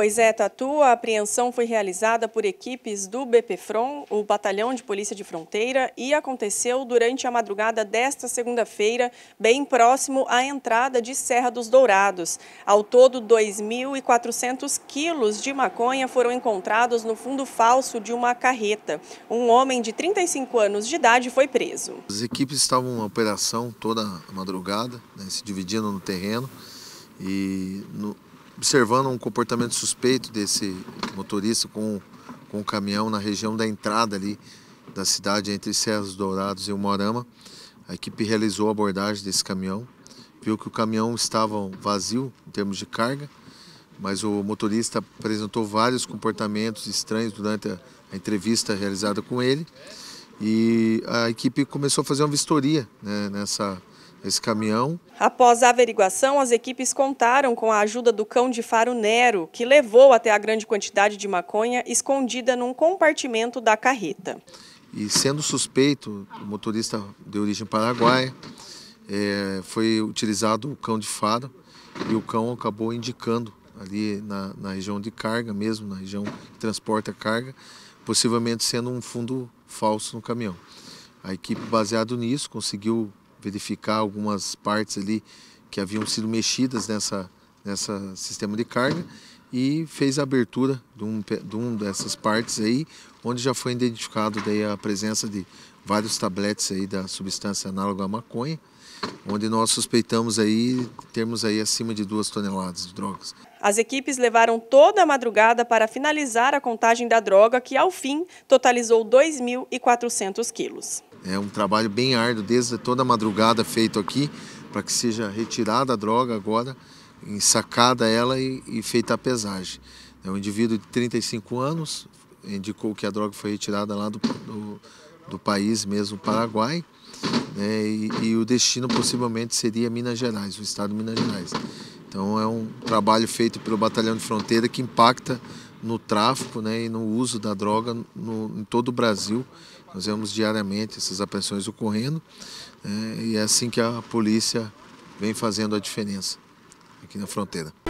Pois é, Tatu, a apreensão foi realizada por equipes do BPFROM, o Batalhão de Polícia de Fronteira, e aconteceu durante a madrugada desta segunda-feira, bem próximo à entrada de Serra dos Dourados. Ao todo, 2.400 quilos de maconha foram encontrados no fundo falso de uma carreta. Um homem de 35 anos de idade foi preso. As equipes estavam em operação toda a madrugada, né, se dividindo no terreno, e... No observando um comportamento suspeito desse motorista com, com o caminhão na região da entrada ali da cidade, entre Serras Dourados e o Morama. A equipe realizou a abordagem desse caminhão, viu que o caminhão estava vazio em termos de carga, mas o motorista apresentou vários comportamentos estranhos durante a, a entrevista realizada com ele. E a equipe começou a fazer uma vistoria né, nessa esse caminhão. Após a averiguação, as equipes contaram com a ajuda do cão de faro Nero, que levou até a grande quantidade de maconha escondida num compartimento da carreta. E sendo suspeito, o motorista de origem paraguaia, é, foi utilizado o cão de faro e o cão acabou indicando ali na, na região de carga mesmo, na região que transporta carga, possivelmente sendo um fundo falso no caminhão. A equipe, baseado nisso, conseguiu verificar algumas partes ali que haviam sido mexidas nessa nessa sistema de carga e fez a abertura de um, de um dessas partes aí, onde já foi identificado daí a presença de vários tabletes aí da substância análoga à maconha onde nós suspeitamos aí termos aí acima de duas toneladas de drogas. As equipes levaram toda a madrugada para finalizar a contagem da droga, que ao fim totalizou 2.400 quilos. É um trabalho bem árduo desde toda a madrugada feito aqui, para que seja retirada a droga agora, ensacada ela e, e feita a pesagem. É um indivíduo de 35 anos, indicou que a droga foi retirada lá do, do, do país mesmo, Paraguai né? e, e, o destino possivelmente seria Minas Gerais, o estado de Minas Gerais. Então é um trabalho feito pelo Batalhão de Fronteira que impacta no tráfico né? e no uso da droga no, em todo o Brasil. Nós vemos diariamente essas apreensões ocorrendo né? e é assim que a polícia vem fazendo a diferença aqui na fronteira.